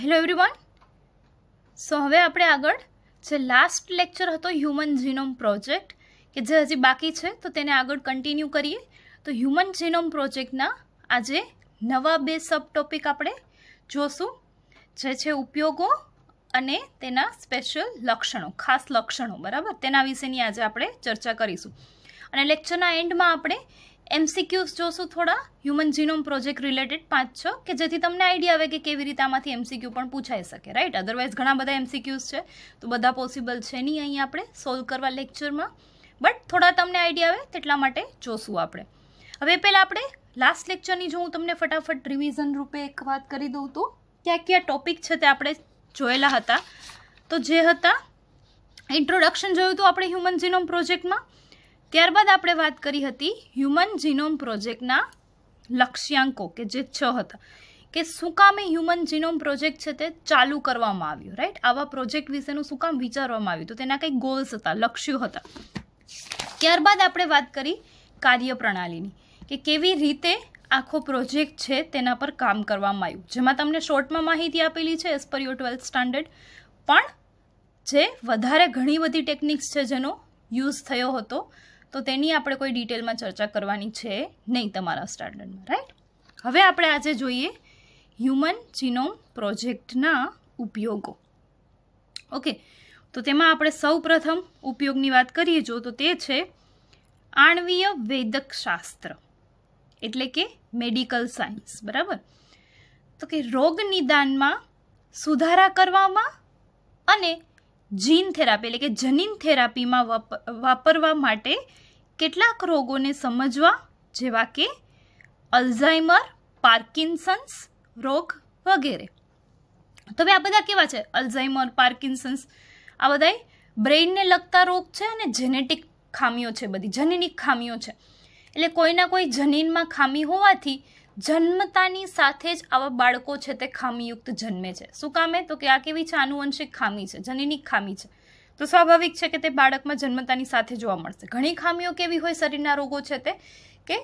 hello everyone સો હવે આપણે આગળ જે લાસ્ટ લેક્ચર હતો હ્યુમન જીનોમ પ્રોજેક્ટ કે જે હજી બાકી છે તો તેને આગળ કન્ટિન્યુ કરીએ તો હ્યુમન જીનોમ પ્રોજેક્ટના આજે નવા બે સબ ટોપિક આપણે જોશું જે છે ઉપયોગો અને તેના સ્પેશિયલ લક્ષણો ખાસ લક્ષણો બરાબર તેના વિશેની આજે આપણે ચર્ચા કરીશું અને લેક્ચરના એન્ડમાં આપણે એમસીક્યુઝ જોશું થોડા હ્યુમન જીનોમ પ્રોજેક્ટ રિલેટેડ પાંચ છ કે જેથી તમને આઈડિયા આવે કે કેવી રીતે આમાંથી એમસીક્યુ પણ પૂછાઈ શકે રાઈટ અદરવાઇઝ ઘણા બધા એમસીક્યુઝ છે તો બધા પોસિબલ છે નહીં અહીં આપણે સોલ્વ કરવા લેક્ચરમાં બટ થોડા તમને આઈડિયા આવે તેટલા માટે જોશું આપણે હવે પહેલાં આપણે લાસ્ટ લેક્ચરની જો હું તમને ફટાફટ રિવિઝન રૂપે એક વાત કરી દઉં તો ક્યાં ક્યાં ટોપિક છે તે આપણે જોયેલા હતા તો જે હતા ઇન્ટ્રોડક્શન જોયું હતું આપણે હ્યુમન જીનોમ પ્રોજેક્ટમાં ત્યારબાદ આપણે વાત કરી હતી હ્યુમન જીનોમ પ્રોજેક્ટના લક્ષ્યાંકો કે જે છ હતા કે શું કામ એ હ્યુમન જીનોમ પ્રોજેક્ટ છે તે ચાલુ કરવામાં આવ્યું રાઈટ આવા પ્રોજેક્ટ વિશેનું શું કામ વિચારવામાં આવ્યું તો તેના કંઈક ગોલ્સ હતા લક્ષ્યો હતા ત્યારબાદ આપણે વાત કરી કાર્યપ્રણાલીની કે કેવી રીતે આખો પ્રોજેક્ટ છે તેના પર કામ કરવામાં આવ્યું જેમાં તમને શોર્ટમાં માહિતી આપેલી છે as per you twelfth standard પણ જે વધારે ઘણી બધી ટેકનિક્સ છે જેનો યુઝ થયો હતો તો તેની આપણે કોઈ ડિટેલમાં ચર્ચા કરવાની છે નહીં તમારા સ્ટાન્ડર્ડમાં રાઈટ હવે આપણે આજે જોઈએ હ્યુમન જીનોમ પ્રોજેક્ટના ઉપયોગો ઓકે તો તેમાં આપણે સૌ પ્રથમ ઉપયોગની વાત કરીએ જો તો તે છે આણવીય વેદકશાસ્ત્ર એટલે કે મેડિકલ સાયન્સ બરાબર તો કે રોગ નિદાનમાં સુધારા કરવામાં અને જીન થેરાપી એટલે કે જનીન થેરાપીમાં વાપરવા માટે કેટલાક રોગોને સમજવા જેવા કે અલ્ઝાઇમર પાર્કિન્સન્સ રોગ વગેરે તો હવે આ બધા કેવા છે અલ્ઝાઇમર પાર્કિન્સન્સ આ બધા બ્રેઇનને લગતા રોગ છે અને જેનેટિક ખામીઓ છે બધી જનીનિક ખામીઓ છે એટલે કોઈના કોઈ જનીનમાં ખામી હોવાથી જન્મતાની સાથે જ આવા બાળકો છે તે ખામીયુક્ત જન્મે છે શું કામે તો કે આ કેવી છે આનુવંશિક ખામી છે જનીનિક ખામી છે તો સ્વાભાવિક છે કે તે બાળકમાં જન્મતાની સાથે જોવા મળશે ઘણી ખામીઓ કેવી હોય શરીરના રોગો છે તે કે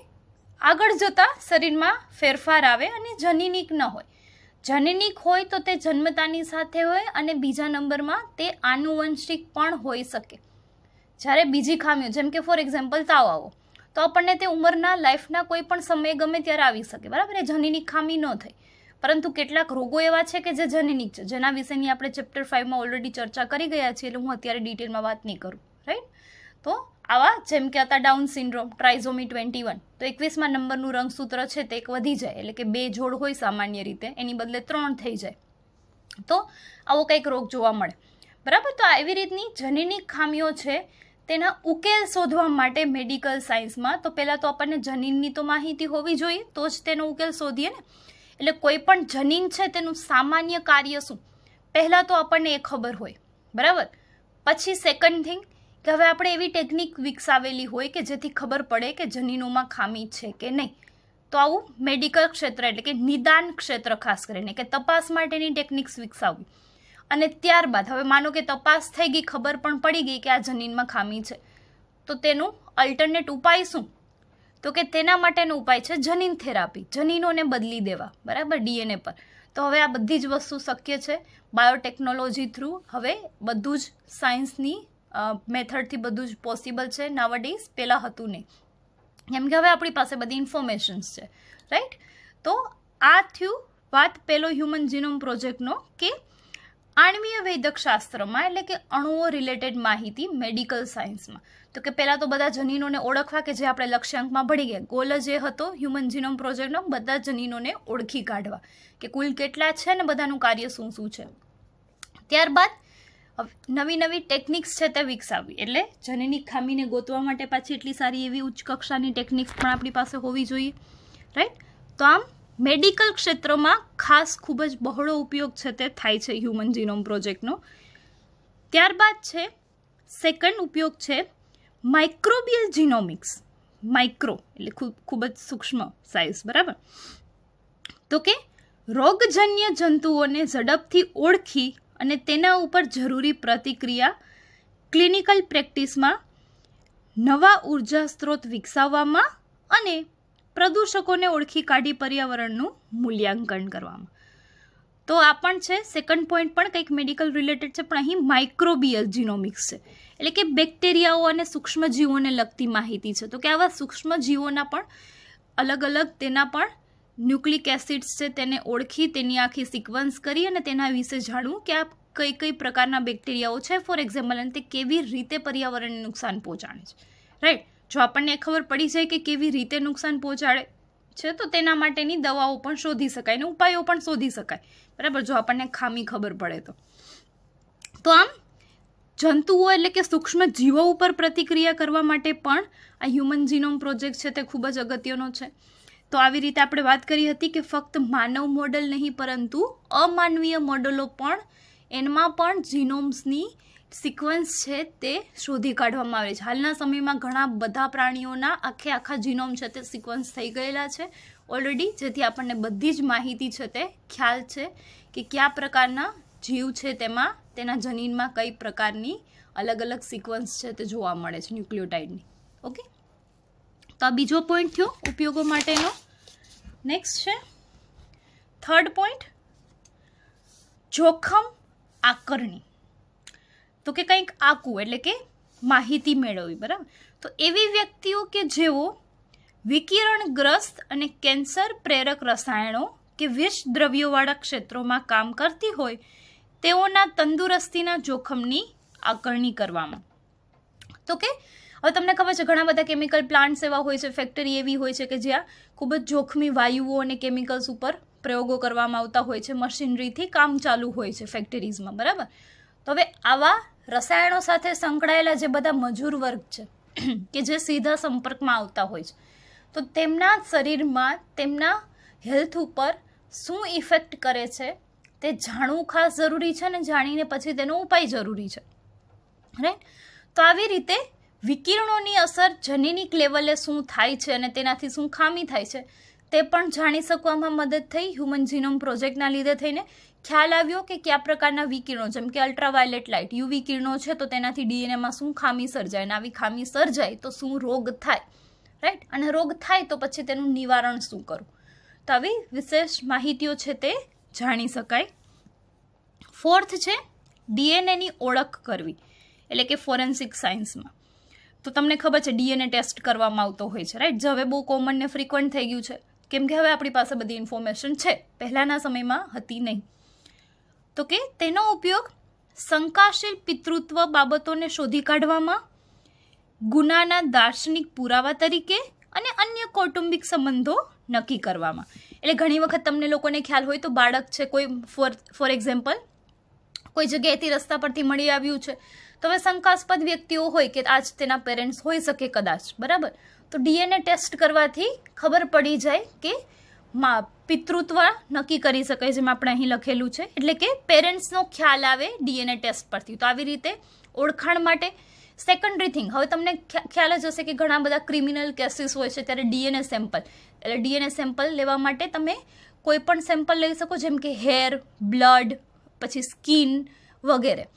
આગળ જતાં શરીરમાં ફેરફાર આવે અને જનીનિક ન હોય જનનિક હોય તો તે જન્મતાની સાથે હોય અને બીજા નંબરમાં તે આનુવંશિક પણ હોઈ શકે જ્યારે બીજી ખામીઓ જેમ કે ફોર એક્ઝામ્પલ તાવ આવો તો આપણને તે ઉંમરના લાઈફના કોઈ પણ સમયે ગમે ત્યારે આવી શકે બરાબર એ જનનિક ખામી ન થઈ પરંતુ કેટલાક રોગો એવા છે કે જે જનનિક છે જેના વિશેની આપણે ચેપ્ટર ફાઇવમાં ઓલરેડી ચર્ચા કરી ગયા છીએ એટલે હું અત્યારે ડિટેલમાં વાત નહીં કરું રાઈટ તો આવા જેમ કે હતા down syndrome trisomy twenty one તો એકવીસમાં નંબરનું રંગસૂત્ર છે તે એક વધી જાય એટલે કે બે જોડ હોય સામાન્ય રીતે એની બદલે ત્રણ થઈ જાય તો આવો કંઈક રોગ જોવા મળે બરાબર તો આવી રીતની જનીનિક ખામીઓ છે તેના ઉકેલ શોધવા માટે મેડિકલ સાયન્સમાં તો પહેલાં તો આપણને જનીનની તો માહિતી હોવી જોઈએ તો જ તેનો ઉકેલ શોધીએ ને એટલે કોઈ પણ જનીન છે તેનું સામાન્ય કાર્ય શું પહેલાં તો આપણને એ ખબર હોય બરાબર પછી સેકન્ડ થિંગ કે હવે આપણે એવી ટેકનિક વિકસાવેલી હોય કે જેથી ખબર પડે કે જનીનોમાં ખામી છે કે નહીં તો આવું મેડિકલ ક્ષેત્ર એટલે કે નિદાન ક્ષેત્ર ખાસ કરીને કે તપાસ માટેની ટેકનિક્સ વિકસાવવી અને ત્યારબાદ હવે માનો કે તપાસ થઈ ગઈ ખબર પણ પડી ગઈ કે આ જનીનમાં ખામી છે તો તેનું અલ્ટરનેટ ઉપાય શું તો કે તેના માટેનો ઉપાય છે જનીન થેરાપી જનીનોને બદલી દેવા બરાબર ડીએનએ પર તો હવે આ બધી જ વસ્તુ શક્ય છે બાયોટેકનોલોજી થ્રુ હવે બધું જ સાયન્સની મેથડથી બધું જ પોસિબલ છે નાવડીઝ પહેલાં હતું નહીં કેમ કે હવે આપણી પાસે બધી ઇન્ફોર્મેશન્સ છે રાઈટ તો આ થયું વાત પેલો હ્યુમન જીનોમ પ્રોજેક્ટનો કે આણવીય વૈદકશાસ્ત્રમાં એટલે કે અણુઓ રિલેટેડ માહિતી મેડિકલ સાયન્સમાં તો કે પહેલાં તો બધા જનીનોને ઓળખવા કે જે આપણે લક્ષ્યાંકમાં ભણી ગયા ગોલ જે હતો હ્યુમન જીનોમ પ્રોજેક્ટનો બધા જનીનોને ઓળખી કાઢવા કે કુલ કેટલા છે ને બધાનું કાર્ય શું શું છે ત્યારબાદ નવી નવી ટેકનિક્સ છે તે વિકસાવવી એટલે જનીની ખામીને ગોતવા માટે પાછી એટલી સારી એવી ઉચ્ચ કક્ષાની ટેકનિક્સ પણ આપણી પાસે હોવી જોઈએ રાઈટ તો આમ મેડિકલ ક્ષેત્રમાં ખાસ ખૂબ જ બહોળો ઉપયોગ છે તે થાય છે હ્યુમન જીનોમ પ્રોજેક્ટનો ત્યારબાદ છે સેકન્ડ ઉપયોગ છે માઇક્રોબિયલ જીનોમિક્સ માઇક્રો એટલે ખૂબ ખૂબ જ સૂક્ષ્મ સાઇઝ બરાબર તો કે રોગજન્ય જંતુઓને ઝડપથી ઓળખી અને તેના ઉપર જરૂરી પ્રતિક્રિયા ક્લિનિકલ પ્રેક્ટિસમાં નવા ઉર્જા સ્ત્રોત વિકસાવવામાં અને પ્રદૂષકોને ઓળખી કાઢી પર્યાવરણનું મૂલ્યાંકન કરવામાં તો આ પણ છે સેકન્ડ પોઈન્ટ પણ કંઈક મેડિકલ રિલેટેડ છે પણ અહીં માઇક્રોબિયલ જીનોમિક્સ છે એટલે કે બેક્ટેરિયાઓ અને સૂક્ષ્મજીવોને લગતી માહિતી છે તો કે આવા સૂક્ષ્મજીવોના પણ અલગ અલગ તેના પણ ન્યુક્લિક એસિડ્સ છે તેને ઓળખી તેની આખી સિક્વન્સ કરી અને તેના વિશે જાણવું કે આ કઈ કઈ પ્રકારના બેક્ટેરિયાઓ છે ફોર એક્ઝામ્પલ અને તે કેવી રીતે પર્યાવરણને નુકસાન પહોંચાડે છે રાઈટ જો આપણને ખબર પડી જાય કે કેવી રીતે નુકસાન પહોંચાડે છે તો તેના માટેની દવાઓ પણ શોધી શકાય અને ઉપાયો પણ શોધી શકાય બરાબર જો આપણને ખામી ખબર પડે તો તો આમ જંતુઓ એટલે કે સૂક્ષ્મ જીવો ઉપર પ્રતિક્રિયા કરવા માટે પણ આ હ્યુમન જીનોમ પ્રોજેક્ટ છે તે ખૂબ જ અગત્યનો છે તો આવી રીતે આપણે વાત કરી હતી કે ફક્ત માનવ મોડલ નહીં પરંતુ અમાનવીય મોડલો પણ એમાં પણ જીનોમ્સની સિક્વન્સ છે તે શોધી કાઢવામાં આવે છે હાલના સમયમાં ઘણા બધા પ્રાણીઓના આખે આખા જીનોમ છે તે સિક્વન્સ થઈ ગયેલા છે ઓલરેડી જેથી આપણને બધી જ માહિતી છે તે ખ્યાલ છે કે કયા પ્રકારના જીવ છે તેમાં તેના જનીનમાં કઈ પ્રકારની અલગ અલગ સિક્વન્સ છે તે જોવા મળે છે ન્યુક્લિયોટાઇડની ઓકે તો આ બીજો પોઈન્ટ થયો ઉપયોગો માટેનો નેક્સ્ટ છે થર્ડ પોઈન્ટ જોખમ આકરણી તો કે કંઈક આકું એટલે કે માહિતી મેળવવી બરાબર તો એવી વ્યક્તિઓ કે જેઓ વિકિરણગ્રસ્ત અને કેન્સર પ્રેરક રસાયણો કે વિષ દ્રવ્યોવાળા ક્ષેત્રોમાં કામ કરતી હોય તેઓના તંદુરસ્તીના જોખમની આકરણી કરવામાં તો કે હવે તમને ખબર છે ઘણા બધા કેમિકલ પ્લાન્ટ્સ એવા હોય છે ફેક્ટરી એવી હોય છે કે જ્યાં ખૂબ જ જોખમી વાયુઓ અને કેમિકલ્સ ઉપર પ્રયોગો કરવામાં આવતા હોય છે મશીનરીથી કામ ચાલુ હોય છે ફેક્ટરીઝમાં બરાબર તો હવે આવા રસાયણો સાથે સંકળાયેલા જે બધા મજૂર વર્ગ છે કે જે સીધા સંપર્કમાં આવતા હોય છે તો તેમના શરીરમાં તેમના હેલ્થ ઉપર શું ઇફેક્ટ કરે છે તે જાણવું ખાસ જરૂરી છે અને જાણીને પછી તેનો ઉપાય જરૂરી છે રાઈટ તો આવી રીતે વિકિરણોની અસર જનીનિક લેવલે શું થાય છે અને તેનાથી શું ખામી થાય છે તે પણ જાણી શકવામાં મદદ થઈ હ્યુમન જીનોમ પ્રોજેક્ટના લીધે થઈને ખ્યાલ આવ્યો કે કયા પ્રકારના વિકિરણો જેમ કે અલ્ટ્રાવાયોલેટ લાઇટ યુવી કિરણો છે તો તેનાથી ડીએનએમાં શું ખામી સર્જાય અને આવી ખામી સર્જાય તો શું રોગ થાય રાઈટ અને રોગ થાય તો પછી તેનું નિવારણ શું કરવું તો આવી વિશેષ માહિતીઓ છે તે જાણી શકાય ફોર્થ છે ડીએનએની ઓળખ કરવી એટલે કે ફોરેન્સિક સાયન્સમાં તો તમને ખબર છે ડીએનએ ટેસ્ટ કરવામાં આવતો હોય છે રાઈટ જે હવે બહુ કોમન ને ફ્રિકવન્ટ થઈ ગયું છે કેમ કે હવે આપણી પાસે બધી ઇન્ફોર્મેશન છે પહેલાંના સમયમાં હતી નહીં તો કે તેનો ઉપયોગ શંકાશીલ પિતૃત્વ બાબતોને શોધી કાઢવામાં ગુનાના દાર્શનિક પુરાવા તરીકે અને અન્ય કૌટુંબિક સંબંધો નક્કી કરવામાં એટલે ઘણી વખત તમને લોકોને ખ્યાલ હોય તો બાળક છે કોઈ ફોર ફોર એક્ઝામ્પલ કોઈ જગ્યાએથી રસ્તા પરથી મળી આવ્યું છે તો હવે શંકાસ્પદ વ્યક્તિઓ હોય કે આજ તેના પેરેન્ટ્સ હોઈ શકે કદાચ બરાબર તો ડીએનએ ટેસ્ટ કરવાથી ખબર પડી જાય કે મા પિતૃત્વ નક્કી કરી શકાય જેમ આપણે અહીં લખેલું છે એટલે કે પેરેન્ટ્સનો ખ્યાલ આવે ડીએનએ ટેસ્ટ પરથી તો આવી રીતે ઓળખાણ માટે સેકન્ડરી થિંગ હવે તમને ખ્યાલ જ હશે કે ઘણા બધા ક્રિમિનલ કેસીસ હોય છે ત્યારે ડીએનએ સેમ્પલ એટલે ડીએનએ સેમ્પલ લેવા માટે તમે કોઈ પણ સેમ્પલ લઈ શકો જેમ કે હેર બ્લડ પછી સ્કીન વગેરે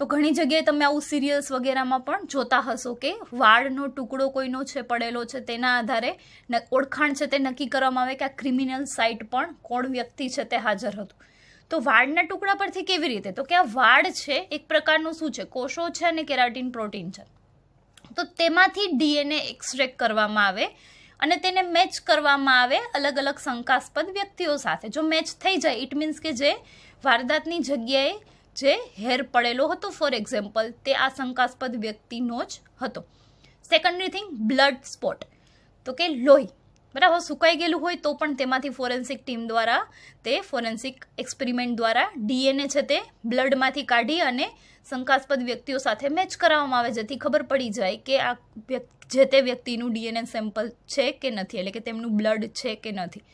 તો ઘણી જગ્યાએ તમે આવું સિરિયલ્સ વગેરેમાં પણ જોતા હશો કે વાળનો ટુકડો કોઈનો છે પડેલો છે તેના આધારે ઓળખાણ છે તે નક્કી કરવામાં આવે કે આ ક્રિમિનલ સાઇટ પણ કોણ વ્યક્તિ છે તે હાજર હતું તો વાળના ટુકડા પરથી કેવી રીતે તો કે આ વાળ છે એક પ્રકારનું શું છે કોષો છે અને કેરાટીન પ્રોટીન છે તો તેમાંથી ડીએનએ એક્સટ્રેક્ટ કરવામાં આવે અને તેને મેચ કરવામાં આવે અલગ અલગ શંકાસ્પદ વ્યક્તિઓ સાથે જો મેચ થઈ જાય ઇટ મીન્સ કે જે વારદાતની જગ્યાએ જે હેર પડેલો હતો ફોર એક્ઝામ્પલ તે આ શંકાસ્પદ વ્યક્તિનો જ હતો સેકન્ડરી થિંગ બ્લડ સ્પોટ તો કે લોહી બરાબર સુકાઈ ગયેલું હોય તો પણ તેમાંથી ફોરેન્સિક ટીમ દ્વારા તે ફોરેન્સિક એક્સપેરિમેન્ટ દ્વારા ડીએનએ છે તે બ્લડમાંથી કાઢી અને શંકાસ્પદ વ્યક્તિઓ સાથે મેચ કરાવવામાં આવે જેથી ખબર પડી જાય કે આ જે તે વ્યક્તિનું ડીએનએ સેમ્પલ છે કે નથી એટલે કે તેમનું બ્લડ છે કે નથી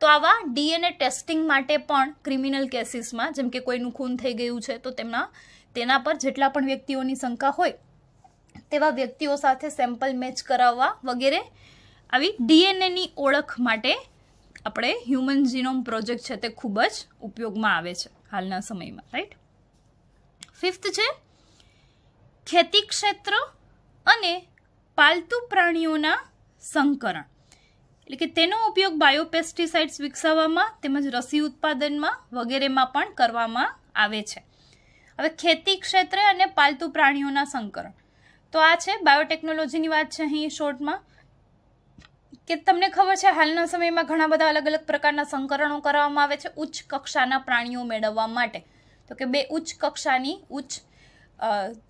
તો આવા ડીએનએ ટેસ્ટિંગ માટે પણ ક્રિમિનલ કેસીસમાં જેમ કે કોઈનું ખૂન થઈ ગયું છે તો તેમના તેના પર જેટલા પણ વ્યક્તિઓની શંકા હોય તેવા વ્યક્તિઓ સાથે સેમ્પલ મેચ કરાવવા વગેરે આવી ડીએનએની ઓળખ માટે આપણે હ્યુમન જીનોમ પ્રોજેક્ટ છે તે ખૂબ જ ઉપયોગમાં આવે છે હાલના સમયમાં રાઈટ ફિફ્થ છે ખેતી ક્ષેત્ર અને પાલતુ પ્રાણીઓના સંકરણ એટલે કે તેનો ઉપયોગ બાયોપેસ્ટિસાઇડ્સ વિકસાવવામાં તેમજ રસી ઉત્પાદનમાં વગેરેમાં પણ કરવામાં આવે છે હવે ખેતી ક્ષેત્રે અને પાલતુ પ્રાણીઓના સંકરણ તો આ છે બાયોટેકનોલોજીની વાત છે અહીં શોર્ટમાં કે તમને ખબર છે હાલના સમયમાં ઘણા બધા અલગ અલગ પ્રકારના સંકરણો કરવામાં આવે છે ઉચ્ચ કક્ષાના પ્રાણીઓ મેળવવા માટે તો કે બે ઉચ્ચ કક્ષાની ઉચ્ચ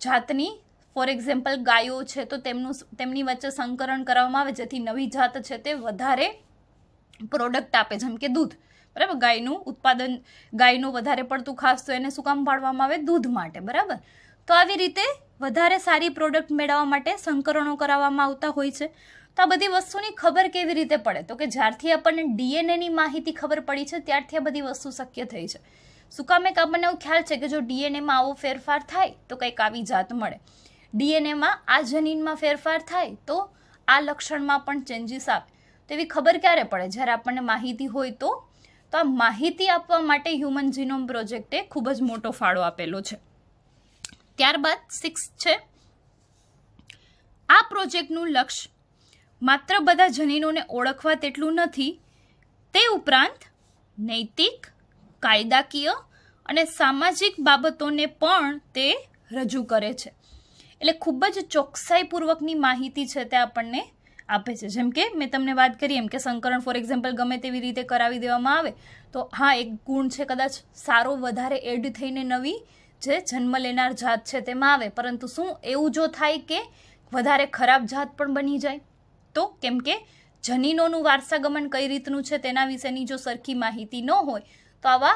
જાતની ફોર એક્ઝામ્પલ ગાયો છે તો તેમનું તેમની વચ્ચે સંકરણ કરવામાં આવે જેથી નવી જાત છે તે વધારે પ્રોડક્ટ આપે જેમ કે દૂધ બરાબર ગાયનું ઉત્પાદન ગાયનું વધારે પડતું ખાસ તો એને શું કામ પાડવામાં આવે દૂધ માટે બરાબર તો આવી રીતે વધારે સારી પ્રોડક્ટ મેળવવા માટે સંકરણો કરાવવામાં આવતા હોય છે તો આ બધી વસ્તુની ખબર કેવી રીતે પડે તો કે જ્યારથી આપણને ડીએનએની માહિતી ખબર પડી છે ત્યારથી આ બધી વસ્તુ શક્ય થઈ છે શું કામ એક આપણને એવો ખ્યાલ છે કે જો ડીએનએમાં આવો ફેરફાર થાય તો કંઈક આવી જાત મળે ડીએનએમાં આ જનીનમાં ફેરફાર થાય તો આ લક્ષણમાં પણ ચેન્જીસ આવે તો એવી ખબર ક્યારે પડે જ્યારે આપણને માહિતી હોય તો તો આ માહિતી આપવા માટે હ્યુમન જીનોમ પ્રોજેક્ટે ખૂબ જ મોટો ફાળો આપેલો છે ત્યારબાદ સિક્સ છે આ પ્રોજેક્ટનું લક્ષ્ય માત્ર બધા જનીનોને ઓળખવા તેટલું નથી તે ઉપરાંત નૈતિક કાયદાકીય અને સામાજિક બાબતોને પણ તે રજૂ કરે છે એટલે ખૂબ જ ચોકસાઈપૂર્વકની માહિતી છે તે આપણને આપે છે જેમ કે મેં તમને વાત કરી એમ કે સંકરણ ફોર એક્ઝામ્પલ ગમે તેવી રીતે કરાવી દેવામાં આવે તો હા એક ગુણ છે કદાચ સારો વધારે એડ થઈને નવી જે જન્મ લેનાર જાત છે તેમાં આવે પરંતુ શું એવું જો થાય કે વધારે ખરાબ જાત પણ બની જાય તો કેમ કે જનીનોનું વારસાગમન કઈ રીતનું છે તેના વિશેની જો સરખી માહિતી ન હોય તો આવા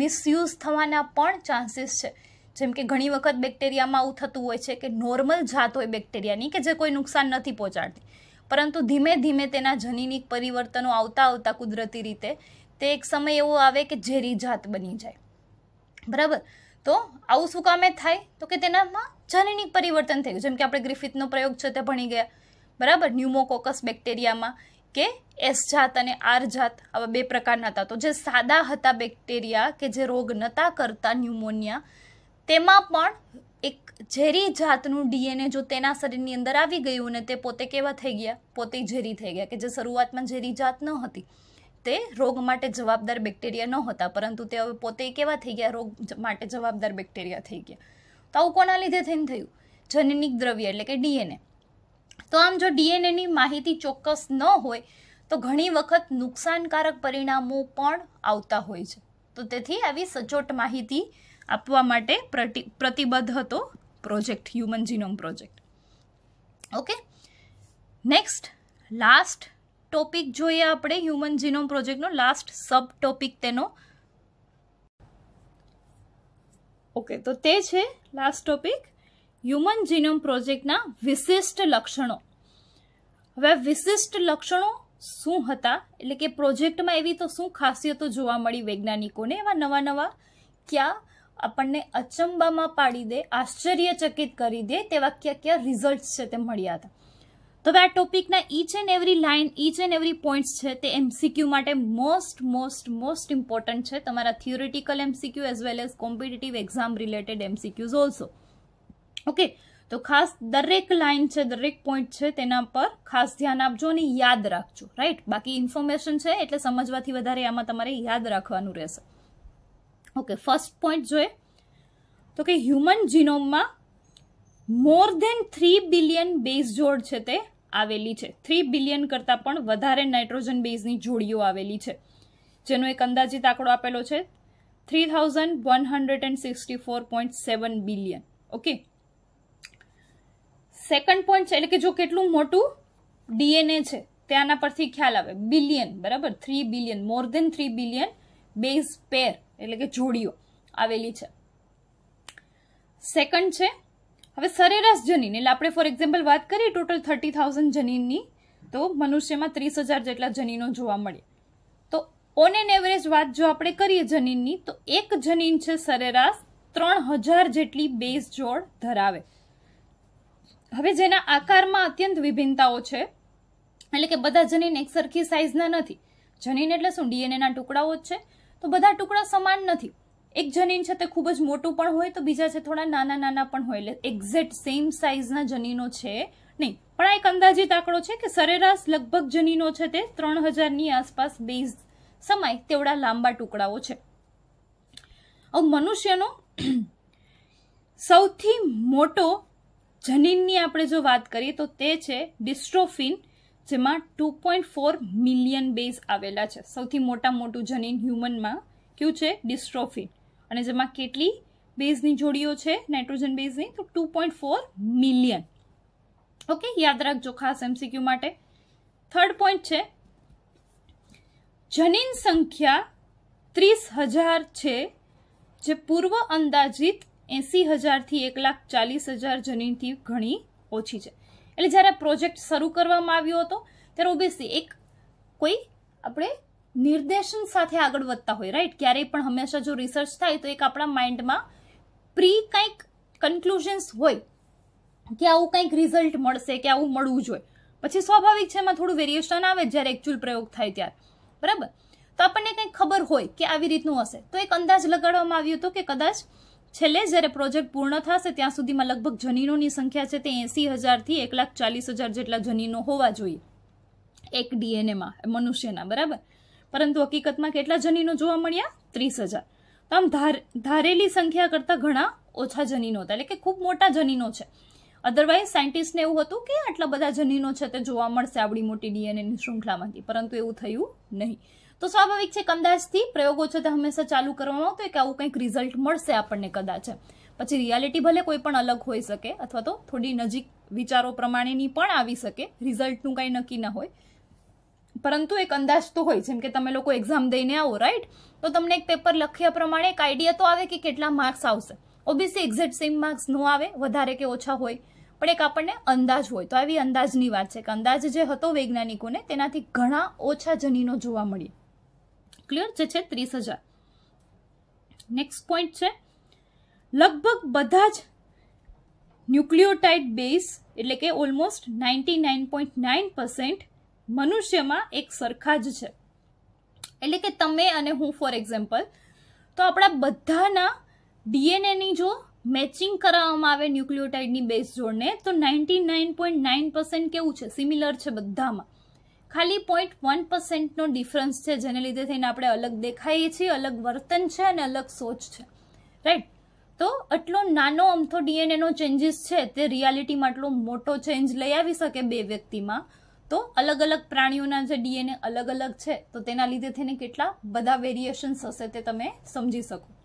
મિસયુઝ થવાના પણ ચાન્સીસ છે જેમ કે ઘણી વખત બેક્ટેરિયામાં આવું થતું હોય છે કે નોર્મલ જાત હોય બેક્ટેરિયાની કે જે કોઈ નુકસાન નથી પહોંચાડતી પરંતુ ધીમે ધીમે તેના જનીનિક પરિવર્તનો આવતા આવતા કુદરતી રીતે તે એક સમય એવો આવે કે ઝેરી જાત બની જાય બરાબર તો આવું શું કામે થાય તો કે તેનામાં જનીનિક પરિવર્તન થયું જેમ કે આપણે ગ્રિફિથનો પ્રયોગ છે તે ભણી ગયા બરાબર ન્યુમોકોકસ બેક્ટેરિયામાં કે એસ જાત અને આર જાત આવા બે પ્રકારના હતા તો જે સાદા હતા બેક્ટેરિયા કે જે રોગ નતા કરતા ન્યુમોનિયા તેમાં પણ એક ઝેરી જાતનું ડીએનએ જો તેના શરીરની અંદર આવી ગયું ને તે પોતે કેવા થઈ ગયા પોતે ઝેરી થઈ ગયા કે જે શરૂઆતમાં ઝેરી જાત ન હતી તે રોગ માટે જવાબદાર બેક્ટેરિયા ન હતા પરંતુ તે હવે પોતે કેવા થઈ ગયા રોગ માટે જવાબદાર બેક્ટેરિયા થઈ ગયા તો આવું કોના લીધે થઈને થયું જનનિક દ્રવ્ય એટલે કે ડીએનએ તો આમ જો ડીએનએની માહિતી ચોક્કસ ન હોય તો ઘણી વખત નુકસાનકારક પરિણામો પણ આવતા હોય છે તો તેથી આવી સચોટ માહિતી આપવા માટે પ્રતિબદ્ધ હતો project human genome project okay next last topic જોઈએ આપણે હ્યુમન જીનોમ પ્રોજેક્ટનો લાસ્ટ સબ ટોપિક તેનો ઓકે તો તે છે લાસ્ટ ટોપિક હ્યુમન જીનોમ પ્રોજેક્ટના વિશિષ્ટ લક્ષણો હવે વિશિષ્ટ લક્ષણો શું હતા એટલે કે પ્રોજેક્ટમાં એવી તો શું ખાસિયતો જોવા મળી વૈજ્ઞાનિકોને એવા નવા નવા ક્યાં આપણને અચંબામાં પાડી દે આશ્ચર્યચકિત કરી દે તેવા કયા કયા રિઝલ્ટ છે તે મળ્યા હતા તો હવે આ ટોપિકના each and every line each and every points છે તે એમસીક્યુ માટે મોસ્ટ મોસ્ટ મોસ્ટ ઇમ્પોર્ટન્ટ છે તમારા theoretical MCQ as well as competitive exam related MCQs also okay તો ખાસ દરેક લાઇન છે દરેક પોઈન્ટ છે તેના પર ખાસ ધ્યાન આપજો અને યાદ રાખજો રાઈટ બાકી ઇન્ફોર્મેશન છે એટલે સમજવાથી વધારે આમાં તમારે યાદ રાખવાનું રહેશે ઓકે ફર્સ્ટ પોઈન્ટ જોઈએ તો કે હ્યુમન જીનોમમાં more than three billion base જોડ છે તે આવેલી છે થ્રી બિલિયન કરતાં પણ વધારે નાઇટ્રોજન બેઝની જોડીઓ આવેલી છે જેનો એક અંદાજિત આંકડો આપેલો છે three thousand one hundred and sixty four point seven billion okay second point છે એટલે કે જો કેટલું મોટું ડીએનએ છે તે આના પરથી ખ્યાલ આવે બિલિયન બરાબર three billion more than three billion base pair એટલે કે જોડીઓ આવેલી છે સેકન્ડ છે હવે સરેરાશ જનીન એટલે આપણે ફોર એક્ઝામ્પલ વાત કરીએ ટોટલ થર્ટી થાઉઝન્ડ જનીનની તો મનુષ્યમાં ત્રીસ હજાર જેટલા જનીનો જોવા મળે તો ઓન એન એવરેજ વાત જો આપણે કરીએ જનીનની તો એક જનીન છે સરેરાશ ત્રણ હજાર જેટલી બેઝ જોડ ધરાવે હવે જેના આકારમાં અત્યંત વિભિન્નતાઓ છે એટલે કે બધા જનીન એકસરખી સાઇઝના નથી જનીન એટલે શું ડીએનએના ટુકડાઓ જ છે તો બધા ટુકડા સમાન નથી એક જનીન છે તે ખૂબ જ મોટું પણ હોય તો બીજા છે થોડા નાના નાના પણ હોય એટલે એક્ઝેક્ટ સેમ સાઇઝના જનીનો છે નહીં પણ આ એક અંદાજિત આંકડો છે કે સરેરાશ લગભગ જનીનો છે તે ત્રણ હજારની આસપાસ બેઝ સમય તેવડા લાંબા ટુકડાઓ છે મનુષ્યનો સૌથી મોટો જનીનની આપણે જો વાત કરીએ તો તે છે ડિસ્ટ્રોફિન જેમાં two point four million base આવેલા છે સૌથી મોટા મોટું જનીન હ્યુમનમાં કયું છે ડિસ્ટ્રોફિન અને જેમાં કેટલી બેઝની જોડીઓ છે નાઇટ્રોજન બેઝની તો two point four million okay યાદ રાખજો ખાસ એમસીક્યુ માટે થર્ડ પોઈન્ટ છે જનીન સંખ્યા ત્રીસ હજાર છે જે પૂર્વ અંદાજિત એસી હજારથી એક લાખ ચાલીસ હજાર જનીનથી ઘણી ઓછી છે એટલે જ્યારે પ્રોજેક્ટ શરૂ કરવામાં આવ્યો હતો ત્યારે ઓબ્વિયસલી એક કોઈ આપણે નિર્દેશન સાથે આગળ વધતા હોય રાઈટ ક્યારેય પણ હંમેશા જો રિસર્ચ થાય તો એક આપણા માઇન્ડમાં પ્રી કંઈક કન્ક્લુઝન્સ હોય કે આવું કંઈક રિઝલ્ટ મળશે કે આવું મળવું જોઈએ પછી સ્વાભાવિક છે એમાં થોડું વેરિએશન આવે જ્યારે એકચ્યુઅલ પ્રયોગ થાય ત્યારે બરાબર તો આપણને કંઈક ખબર હોય કે આવી રીતનું હશે તો એક અંદાજ લગાડવામાં આવ્યો હતો કે કદાચ છેલ્લે જ્યારે પ્રોજેક્ટ પૂર્ણ થશે ત્યાં સુધીમાં લગભગ જનીનોની સંખ્યા છે તે એંસી હજારથી એક લાખ ચાલીસ હજાર જેટલા જનીનો હોવા જોઈએ એક ડીએનએમાં મનુષ્યના બરાબર પરંતુ હકીકતમાં કેટલા જનીનો જોવા મળ્યા ત્રીસ હજાર તો આમ ધારેલી સંખ્યા કરતાં ઘણા ઓછા જનીનો હતા એટલે કે ખૂબ મોટા જનીનો છે અધરવાઇઝ સાયન્ટિસ્ટને એવું હતું કે આટલા બધા જનીનો છે તે જોવા મળશે આવડી મોટી ડીએનએની શૃંખલામાંથી પરંતુ એવું થયું નહીં તો સ્વાભાવિક છે કદાચથી પ્રયોગો છે તે હંમેશા ચાલુ કરવામાં આવતો કે આવું કંઈક રિઝલ્ટ મળશે આપણને કદાચ પછી રિયાલિટી ભલે કોઈ પણ અલગ હોઈ શકે અથવા તો થોડી નજીક વિચારો પ્રમાણેની પણ આવી શકે રિઝલ્ટનું કાંઈ નક્કી ન હોય પરંતુ એક અંદાજ તો હોય જેમ કે તમે લોકો એક્ઝામ દઈને આવો રાઈટ તો તમને એક પેપર લખ્યા પ્રમાણે એક આઈડિયા તો આવે કે કેટલા માર્ક્સ આવશે ઓબીસી એક્ઝેક્ટ સેમ માર્ક્સ ન આવે વધારે કે ઓછા હોય પણ એક આપણને અંદાજ હોય તો આવી અંદાજની વાત છે કે અંદાજ જે હતો વૈજ્ઞાનિકોને તેનાથી ઘણા ઓછા જનીનો જોવા મળ્યા ક્લિયર જે છે ત્રીસ હજાર નેક્સ્ટ પોઈન્ટ છે લગભગ બધા જ ન્યુક્લિયોટાઇડ બેઝ એટલે કે almost ninety nine point nine percent મનુષ્યમાં એક સરખા જ છે એટલે કે તમે અને હું ફોર એક્ઝામ્પલ તો આપણા બધાના ડીએનએની જો મેચિંગ કરાવવામાં આવે ન્યુક્લિયોટાઇડની બેઝ જોડને તો ninety nine point nine percent કેવું છે સિમિલર છે બધામાં ખાલી પોઈન્ટ વન પર્સન્ટનો ડિફરન્સ છે જેને લીધે થઈને આપણે અલગ દેખાઈએ છીએ અલગ વર્તન છે અને અલગ સોચ છે રાઈટ તો આટલો નાનો અમથો ડીએનએનો ચેન્જીસ છે તે રિયાલિટીમાં આટલો મોટો ચેન્જ લઈ આવી શકે બે વ્યક્તિમાં તો અલગ અલગ પ્રાણીઓના જે ડીએનએ અલગ અલગ છે તો તેના લીધે થઈને કેટલા બધા વેરિએશન્સ હશે તે તમે સમજી શકો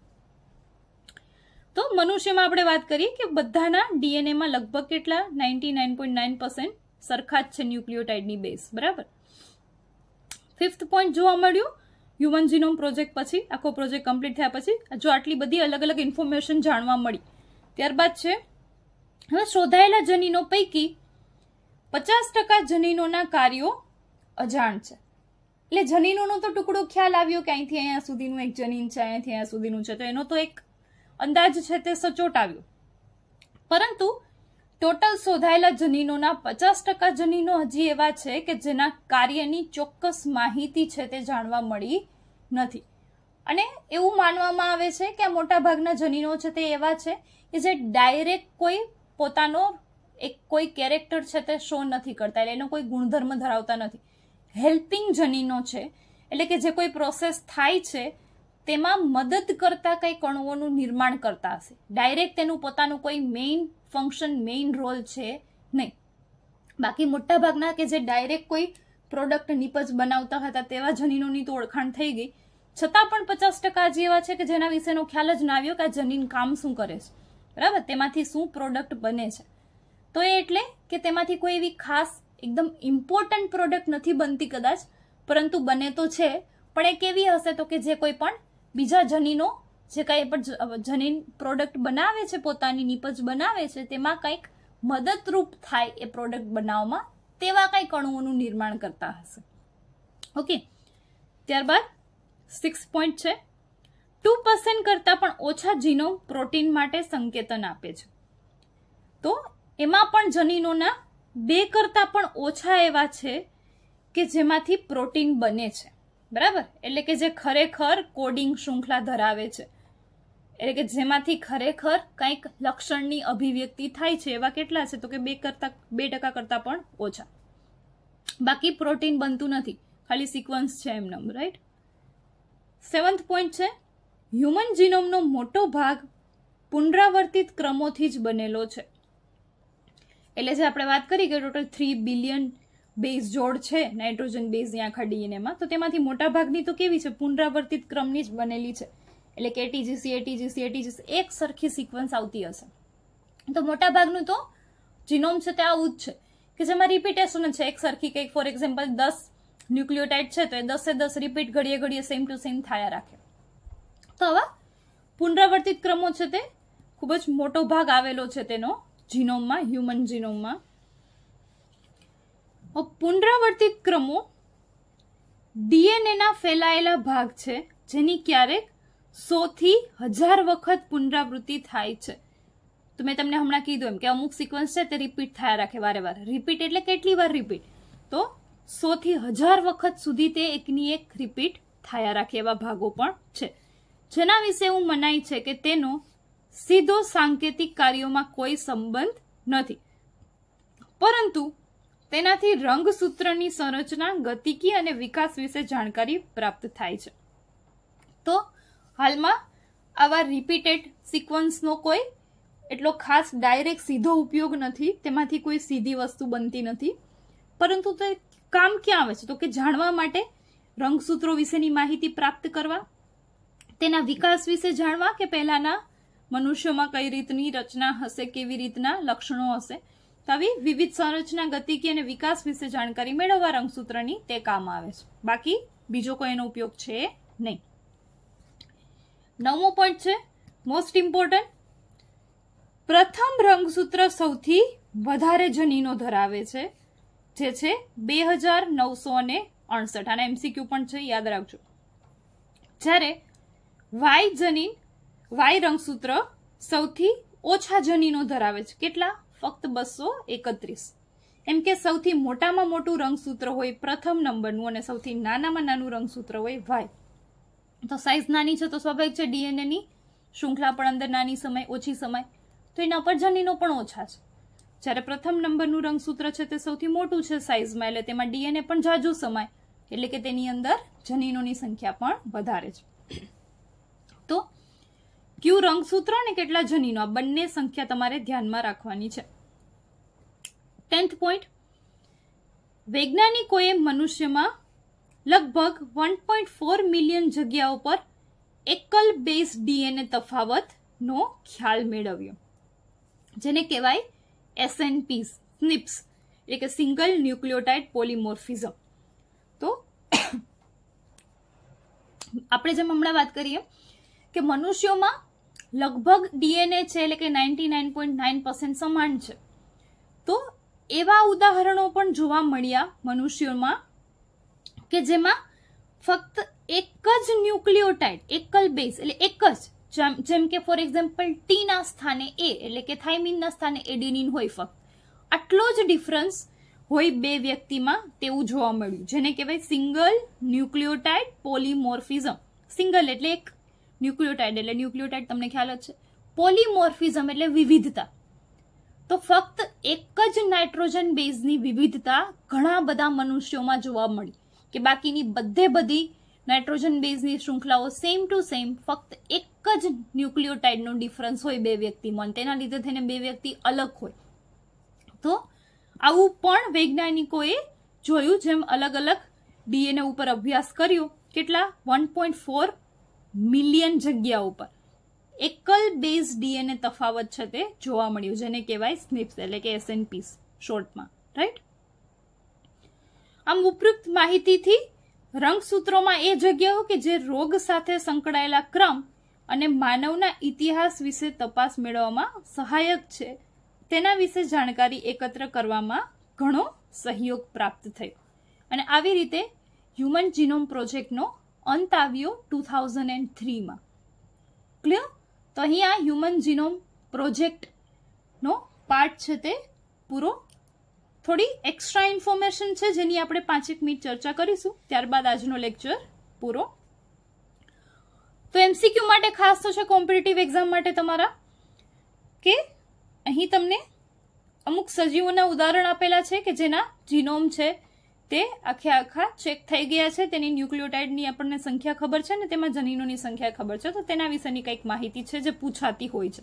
તો મનુષ્યમાં આપણે વાત કરીએ કે બધાના ડીએનએમાં લગભગ કેટલા ninety nine point nine percent સરખા જ છે ન્યુક્લિયોટાઇડની બેઝ બરાબર ફિફ્થ પોઈન્ટ જોવા મળ્યું હ્યુમન જીનોમ પ્રોજેક્ટ પછી આખો પ્રોજેક્ટ કમ્પ્લીટ થયા પછી જો આટલી બધી અલગ અલગ ઇન્ફોર્મેશન જાણવા મળી ત્યારબાદ છે હવે શોધાયેલા જનીનો પૈકી પચાસ ટકા જનીનોના કાર્યો અજાણ છે એટલે જનીનોનો તો ટુકડો ખ્યાલ આવ્યો કે અહીંથી અહીંયા સુધીનું એક જનીન છે અહીંયાથી અહીંયા સુધીનું છે તો એનો તો એક અંદાજ છે તે સચોટ આવ્યો પરંતુ ટોટલ શોધાયેલા જનીનોના પચાસ ટકા જનીનો હજી એવા છે કે જેના કાર્યની ચોક્કસ માહિતી છે તે જાણવા મળી નથી અને એવું માનવામાં આવે છે કે આ મોટાભાગના જનીનો છે તે એવા છે કે જે ડાયરેક્ટ કોઈ પોતાનો એક કોઈ કેરેક્ટર છે તે શો નથી કરતા એટલે એનો કોઈ ગુણધર્મ ધરાવતા નથી હેલ્પિંગ જનીનો છે એટલે કે જે કોઈ પ્રોસેસ થાય છે તેમાં મદદ કરતા કંઈ અણુઓનું નિર્માણ કરતા હશે ડાયરેક્ટ તેનું પોતાનું કોઈ મેઇન ફંક્શન મેઇન રોલ છે નહીં બાકી મોટાભાગના કે જે ડાયરેક્ટ કોઈ પ્રોડક્ટ નિપજ બનાવતા હતા તેવા જનીનોની તો ઓળખાણ થઈ ગઈ છતાં પણ પચાસ ટકા જેવા છે કે જેના વિશેનો ખ્યાલ જ ના આવ્યો કે આ જનીન કામ શું કરે છે બરાબર તેમાંથી શું પ્રોડક્ટ બને છે તો એ એટલે કે તેમાંથી કોઈ એવી ખાસ એકદમ ઇમ્પોર્ટન્ટ પ્રોડક્ટ નથી બનતી કદાચ પરંતુ બને તો છે પણ એ કેવી હશે તો કે જે કોઈ પણ બીજા જનીનો જે કાંઈ પણ જનીન પ્રોડક્ટ બનાવે છે પોતાની નીપજ બનાવે છે તેમાં કંઈક મદદરૂપ થાય એ પ્રોડક્ટ બનાવવામાં તેવા કંઈક અણુઓનું નિર્માણ કરતા હશે ઓકે ત્યારબાદ સિક્સ પોઈન્ટ છે ટુ પર્સન્ટ કરતાં પણ ઓછા જીનો પ્રોટીન માટે સંકેતન આપે છે તો એમાં પણ જનીનોના બે કરતાં પણ ઓછા એવા છે કે જેમાંથી પ્રોટીન બને છે બરાબર એટલે કે જે ખરેખર કોડિંગ શૃંખલા ધરાવે છે એટલે કે જેમાંથી ખરેખર કંઈક લક્ષણની અભિવ્યક્તિ થાય છે એવા કેટલા છે તો કે બે કરતા બે ટકા કરતાં પણ ઓછા બાકી પ્રોટીન બનતું નથી ખાલી સિક્વન્સ છે એમનમ રાઈટ સેવન્થ પોઈન્ટ છે હ્યુમન જીનોમનો મોટો ભાગ પુનરાવર્તિત ક્રમોથી જ બનેલો છે એટલે જે આપણે વાત કરી કે ટોટલ થ્રી બિલિયન બેઝ જોડ છે નાઇટ્રોજન બેઝ બેઝની આખા ડીએનએમાં તો તેમાંથી મોટાભાગની તો કેવી છે પુનરાવર્તિત ક્રમની જ બનેલી છે એટલે કે એટીજીસી એટીજીસી એટીજીસી એક સરખી સિક્વન્સ આવતી હશે તો મોટાભાગનું તો જીનોમ છે તે આવું જ છે કે જેમાં રિપીટેશન છે એક સરખી કંઈક ફોર એક્ઝામ્પલ દસ ન્યુક્લિયોટાઇડ છે તો એ દસે દસ રિપીટ ઘડીએ ઘડીએ સેમ ટુ સેમ થયા રાખે તો હવે પુનરાવર્તિત ક્રમો છે તે ખૂબ જ મોટો ભાગ આવેલો છે તેનો જીનોમમાં હ્યુમન જીનોમમાં પુનરાવર્તિત ક્રમો ડીએનએના ફેલાયેલા ભાગ છે જેની ક્યારેક સોથી હજાર વખત પુનરાવૃત્તિ થાય છે તો મેં તમને હમણાં કીધું એમ કે અમુક સિક્વન્સ છે તે રિપીટ થયા રાખે વારે વાર રિપીટ એટલે કેટલી વાર રિપીટ તો સોથી હજાર વખત સુધી તે એકની એક રિપીટ થયા રાખે એવા ભાગો પણ છે જેના વિશે હું મનાય છે કે તેનો સીધો સાંકેતિક કાર્યોમાં કોઈ સંબંધ નથી પરંતુ તેનાથી રંગસૂત્રની સંરચના ગતિકી અને વિકાસ વિશે જાણકારી પ્રાપ્ત થાય છે તો હાલમાં આવા રિપીટેડ સિક્વન્સનો કોઈ એટલો ખાસ ડાયરેક્ટ સીધો ઉપયોગ નથી તેમાંથી કોઈ સીધી વસ્તુ બનતી નથી પરંતુ તે કામ ક્યાં આવે છે તો કે જાણવા માટે રંગસૂત્રો વિશેની માહિતી પ્રાપ્ત કરવા તેના વિકાસ વિશે જાણવા કે પહેલાંના મનુષ્યોમાં કઈ રીતની રચના હશે કેવી રીતના લક્ષણો હશે તવી વિવિધ સંરચના ગતિકી અને વિકાસ વિશે જાણકારી મેળવવા રંગસૂત્રની તે કામ આવે છે બાકી બીજો કોઈ એનો ઉપયોગ છે નહીં નવમો પોઈન્ટ છે મોસ્ટ ઇમ્પોર્ટન્ટ પ્રથમ રંગસૂત્ર સૌથી વધારે જનીનો ધરાવે છે જે છે બે હજાર નવસો અને અડસઠ આના એમસીક્યુ પણ છે યાદ રાખજો જ્યારે વાય જનીન વાય રંગસૂત્ર સૌથી ઓછા જનીનો ધરાવે છે કેટલા ફક્ત બસો એકત્રીસ એમ કે સૌથી મોટામાં મોટું રંગસૂત્ર હોય પ્રથમ નંબરનું અને સૌથી નાનામાં નાનું રંગસૂત્ર હોય વાય તો સાઇઝ નાની છે તો સ્વાભાવિક છે ડીએનએની શૃંખલા પણ અંદર નાની સમય ઓછી સમય તો એના પર જનીનો પણ ઓછા છે જ્યારે પ્રથમ નંબરનું રંગસૂત્ર છે તે સૌથી મોટું છે સાઇઝમાં એટલે તેમાં ડીએનએ પણ જાજુ સમાય એટલે કે તેની અંદર જનીનોની સંખ્યા પણ વધારે છે તો ક્યુ રંગસૂત્ર અને કેટલા જનીનો આ બંને સંખ્યા તમારે ધ્યાનમાં રાખવાની છે ટેન્થ પોઈન્ટ વૈજ્ઞાનિકોએ મનુષ્યમાં લગભગ વન પોઈન્ટ ફોર મિલિયન જગ્યાઓ પર એકલ બેઝ ડીએનએ તફાવતનો ખ્યાલ મેળવ્યો જેને કહેવાય એસએનપી સ્નિપ્સ એટલે કે સિંગલ ન્યુક્લિયોટાઇડ પોલિમોર્ફિઝમ તો આપણે જેમ હમણાં વાત કરીએ કે મનુષ્યોમાં લગભગ ડીએનએ છે એટલે કે ninety nine point nine percent સમાન છે તો એવા ઉદાહરણો પણ જોવા મળ્યા મનુષ્યોમાં કે જેમાં ફક્ત એક જ ન્યુક્લિયોટાઇડ એકલ બેઝ એટલે એક જ જેમ કે ફોર એક્ઝામ્પલ ટીના સ્થાને એ એટલે કે થાઇમિનના સ્થાને એડિનિન હોય ફક્ત આટલો જ ડિફરન્સ હોય બે વ્યક્તિમાં તેવું જોવા મળ્યું જેને કહેવાય સિંગલ ન્યુક્લિયોટાઇડ પોલીમોર્ફિઝમ સિંગલ એટલે એક ન્યુક્લિયોટાઇડ એટલે ન્યુક્લિયોટાઇડ તમને ખ્યાલ જ છે પોલીમોર્ફિઝમ એટલે વિવિધતા તો ફક્ત એક જ નાઇટ્રોજન બેઝની વિવિધતા ઘણા બધા મનુષ્યોમાં જોવા મળી કે બાકીની બધે બધી નાઇટ્રોજન બેઝની શૃંખલાઓ સેમ ટુ સેમ ફક્ત એક જ ન્યુક્લિયોટાઇડનો ડિફરન્સ હોય બે વ્યક્તિમાં તેના લીધે થઈને બે વ્યક્તિ અલગ હોય તો આવું પણ વૈજ્ઞાનિકોએ જોયું જેમ અલગ અલગ ડીએનએ ઉપર અભ્યાસ કર્યો કેટલા વન પોઈન્ટ ફોર મિલિયન જગ્યા ઉપર એકલ બેઝ ડીએનએ તફાવત છે તે જોવા મળ્યું જેને કહેવાય સ્નિપ્સ એટલે કે એસએનપીસ શોર્ટમાં રાઈટ આમ ઉપરુક્ત માહિતીથી રંગસૂત્રોમાં એ જગ્યાઓ કે જે રોગ સાથે સંકળાયેલા ક્રમ અને માનવના ઇતિહાસ વિશે તપાસ મેળવવામાં સહાયક છે તેના વિશે જાણકારી એકત્ર કરવામાં ઘણો સહયોગ પ્રાપ્ત થયો અને આવી રીતે હ્યુમન જીનોમ પ્રોજેક્ટનો અંત આવ્યો ટુ થાઉઝન્ડ એન્ડ થ્રીમાં ક્લિયર તો અહીં આ હ્યુમન જીનોમ પ્રોજેક્ટનો પાર્ટ છે તે પૂરો થોડી એક્સ્ટ્રા ઇન્ફોર્મેશન છે જેની આપણે પાંચેક મિનિટ ચર્ચા કરીશું ત્યારબાદ આજનો લેક્ચર પૂરો તો એમસીક્યુ માટે ખાસ તો છે કોમ્પિટિટિવ એક્ઝામ માટે તમારા કે અહીં તમને અમુક સજીવોના ઉદાહરણ આપેલા છે કે જેના જીનોમ છે તે આખે આખા ચેક થઈ ગયા છે તેની ન્યુક્લિયોટાઇડની આપણને સંખ્યા ખબર છે ને તેમાં જનીનોની સંખ્યા ખબર છે તો તેના વિશેની કંઈક માહિતી છે જે પૂછાતી હોય છે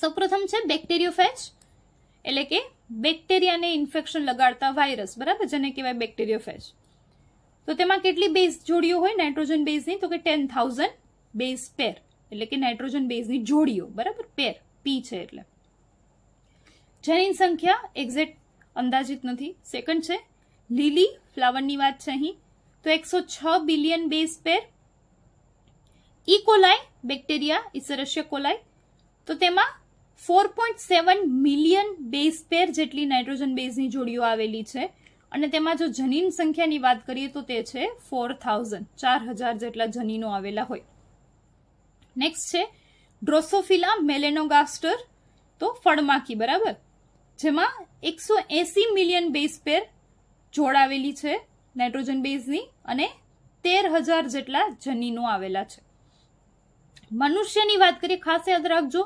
સૌપ્રથમ છે બેક્ટેરિયોફેજ એટલે કે બેક્ટેરિયાને ઇન્ફેક્શન લગાડતા વાયરસ બરાબર જેને કહેવાય બેક્ટેરિયોફેજ તો તેમાં કેટલી બેઝ જોડીઓ હોય નાઇટ્રોજન બેઝની તો કે ટેન થાઉઝન્ડ બેઝ પેર એટલે કે નાઇટ્રોજન બેઝની જોડીઓ બરાબર પેર પી છે એટલે જેની સંખ્યા એક્ઝેક્ટ અંદાજિત નથી સેકન્ડ છે લીલી ફ્લાવરની વાત છે અહીં તો એકસો છ billion base pair E coli bacteria ઇસરસ્ય કોલાઈ તો તેમાં four point seven million base pair જેટલી નાઇટ્રોજન બેઝની જોડીઓ આવેલી છે અને તેમાં જો જનીન સંખ્યાની વાત કરીએ તો તે છે ફોર થાઉઝન્ડ ચાર હજાર જેટલા જનીનો આવેલા હોય નેક્સ્ટ છે ડ્રોસોફિલા મેલેનોગાસ્ટર તો ફળમાખી બરાબર જેમાં એકસો એસી મિલિયન બેઝ પેર જોડાવેલી છે નાઇટ્રોજન બેઝની અને તેર હજાર જેટલા જનીનો આવેલા છે મનુષ્યની વાત કરીએ ખાસ યાદ રાખજો